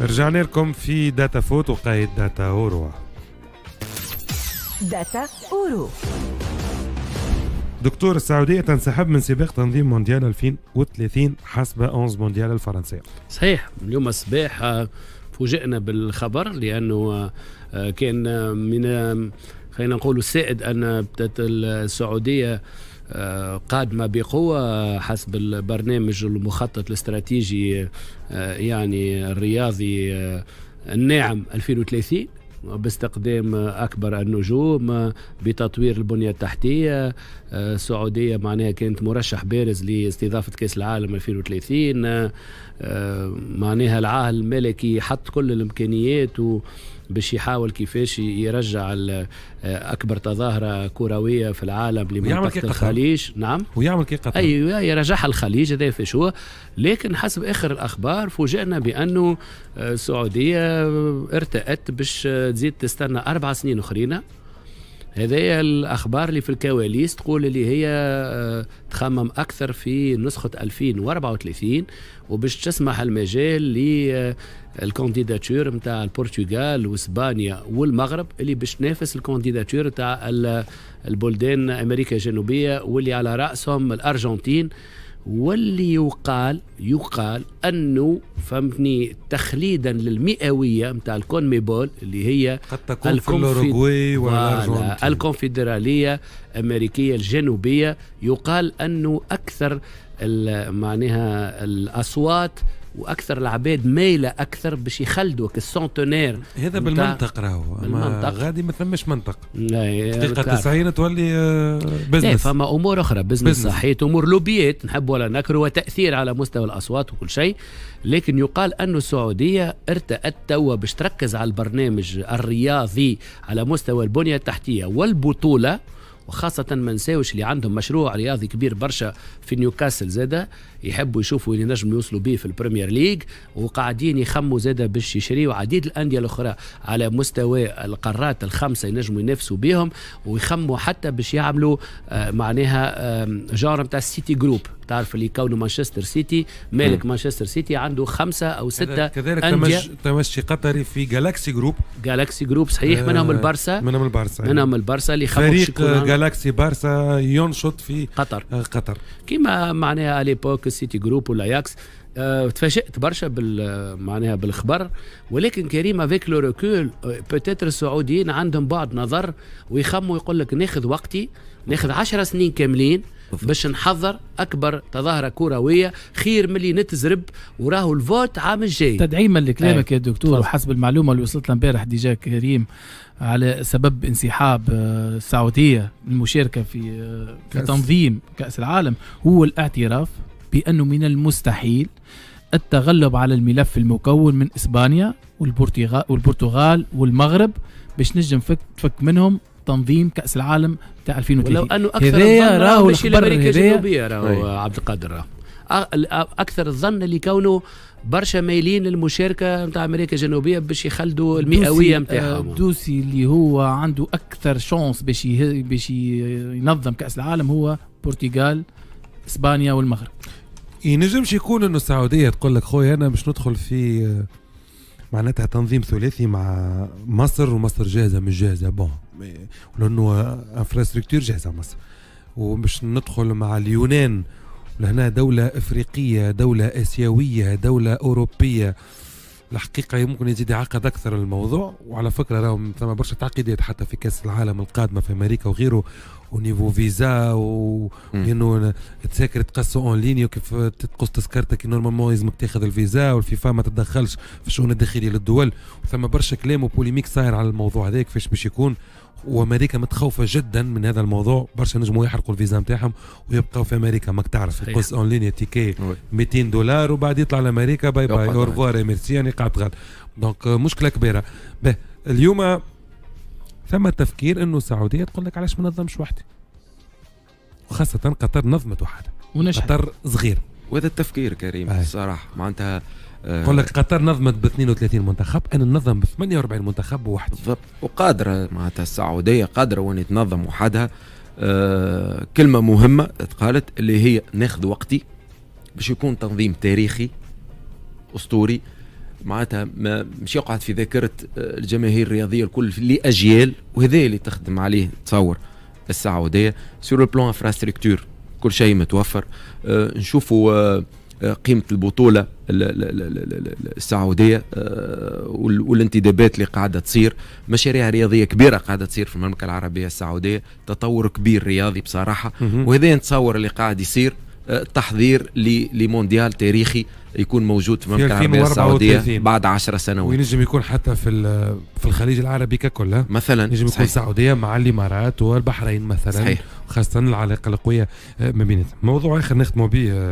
رجعنا لكم في داتا فوت وقايد داتا اورو داتا اورو دكتور السعودية تنسحب من سباق تنظيم مونديال 2030 حسب أونز مونديال الفرنسية صحيح اليوم الصباح فوجئنا بالخبر لأنه آه، كان آه، من آه، خلينا نقول السائد أن السعودية قادمة بقوة حسب البرنامج المخطط الاستراتيجي آه، يعني الرياضي آه، الناعم 2030 باستقدام اكبر النجوم آه، بتطوير البنيه التحتيه السعوديه معناها كانت مرشح بارز لاستضافه كاس العالم 2030 معناها العاهل الملكي حط كل الامكانيات وباش باش يحاول كيفاش يرجع آه، اكبر تظاهره كرويه في العالم لمنطقه الخليج نعم ويعمل كي قطر ايوه يرجعها الخليج هذا شو لكن حسب اخر الاخبار فوجئنا بانه آه، السعوديه ارتأت باش آه، تزيد تستنى اربع سنين اخرين هذايا الاخبار اللي في الكواليس تقول اللي هي آه، تخمم اكثر في نسخه 2034 وباش تسمح المجال للكونديداتور آه، نتاع البرتغال واسبانيا والمغرب اللي باش تنافس الكونديداتور نتاع البلدان امريكا الجنوبيه واللي على راسهم الارجنتين واللي يقال يقال انه فهمتني تخليدا للمئويه نتاع الكونميبول اللي هي قد تكون الكونفي... في الكونفدراليه الامريكيه الجنوبيه يقال انه اكثر معناها الاصوات واكثر العباد مايله اكثر باش يخلدوا كالسونتونير هذا بالمنطق راهو غادي ما فماش منطق دقيقه 90 تولي بزنس آه، إيه، فما امور اخرى بزنس صحيت امور لوبيات نحب ولا نكر وتاثير على مستوى الاصوات وكل شيء لكن يقال أن السعوديه ارتأت توا باش تركز على البرنامج الرياضي على مستوى البنيه التحتيه والبطوله وخاصة ما نساوش اللي عندهم مشروع رياضي كبير برشا في نيوكاسل زادا يحبوا يشوفوا اللي نجم يوصلوا به في البريمير ليج وقاعدين يخموا زادا باش يشريوا عديد الأندية الأخرى على مستوى القارات الخمسة ينجموا ينافسوا بهم ويخموا حتى باش يعملوا آه معناها آه جار نتاع السيتي جروب تعرف اللي كونه مانشستر سيتي مالك مانشستر سيتي عنده خمسة أو ستة كذلك أندية تمشي قطري في جالاكسي جروب جالاكسي جروب صحيح آه، منهم البارسا منهم البارسا منهم أيوه. البارسا اللي خمسة فريق جالاكسي بارسا ينشط في آه، قطر قطر كما معناها اليبوك السيتي جروب والاياكس أه تفاجئت برشا بال معناها بالخبر ولكن كريم افيك لو ريكول بوتيتر السعوديين عندهم بعد نظر ويخموا يقول لك ناخذ وقتي ناخذ 10 سنين كاملين باش نحضر اكبر تظاهره كرويه خير من اللي نتزرب وراهو الفوت عام الجاي تدعيما لكلامك إيه. يا دكتور طبعا. وحسب المعلومه اللي وصلت لنا امبارح ديجا كريم على سبب انسحاب آه، السعوديه المشاركه في, آه، في تنظيم كاس العالم هو الاعتراف بانه من المستحيل التغلب على الملف المكون من اسبانيا والبرتغال والمغرب باش نجم فك, فك منهم تنظيم كاس العالم تاع 2030 ولو انه اكثر راهو مش الامريكا الجنوبيه راهو عبد القادر راهو اكثر الظن اللي كونه برشا مايلين للمشاركه نتاع امريكا الجنوبيه باش يخلدوا المئويه نتاعهم آه، الدوسي اللي هو عنده اكثر شانس باش باش ينظم كاس العالم هو البرتغال اسبانيا والمغرب ينجمش إيه، يكون انه السعوديه تقول لك خويا انا مش ندخل في آه، معناتها تنظيم ثلاثي مع مصر ومصر جاهزه مش جاهزه بون لانه انفراستركتور جاهزه مصر وباش ندخل مع اليونان لهنا دولة إفريقية دولة آسيوية دولة أوروبية الحقيقة يمكن يزيد يعقد أكثر الموضوع وعلى فكرة راهم ثم برشا تعقيدات حتى في كأس العالم القادمة في أمريكا وغيره au niveau visa وانه تساكر تقص اون ليني وكيف تقص تذكرتك نورمالمون لازمك تاخذ الفيزا والفيفا ما تتدخلش في الشؤون الداخليه للدول ثم برشا كلام وبوليميك صاير على الموضوع هذاك كيفاش باش يكون وامريكا متخوفه جدا من هذا الموضوع برشا نجموا يحرقوا الفيزا نتاعهم ويبقوا في امريكا ماك تعرف تقص اون ليني تيكي 200 دولار وبعد يطلع لامريكا باي باي اورفوار ميرسي يعني قاعد دونك مشكله كبيره اليوم ثم تفكير انه السعوديه تقول لك علاش ما نظمش وحدي وخاصه قطر نظمت وحدها ونجحت قطر صغير وهذا التفكير كريم آه. الصراحه معناتها يقول آه، لك قطر نظمت ب 32 منتخب انا ننظم ب 48 منتخب بوحدي بالضبط وقادره معناتها السعوديه قادره وين تنظم وحدها آه كلمه مهمه اتقالت اللي هي ناخذ وقتي باش يكون تنظيم تاريخي اسطوري معناتها ما مش يقعد في ذاكره آه، الجماهير الرياضيه الكل لاجيال وهذا اللي تخدم عليه تصور السعوديه سور بلون انفراستركتور كل شيء متوفر آه، نشوفوا آه، قيمه البطوله السعوديه والانتدابات اللي قاعده تصير مشاريع رياضيه كبيره قاعده تصير في المملكه العربيه السعوديه تطور كبير رياضي بصراحه وهذا نتصور اللي قاعد يصير تحضير لمونديال تاريخي يكون موجود في مملكه العربيه السعوديه بعد 10 سنوات وينجم يكون حتى في في الخليج العربي ككل مثلا ينجم يكون السعوديه مع الامارات والبحرين مثلا صحيح. خاصه العلاقه القويه آه، ما بيناتهم موضوع اخر نختموا به آه،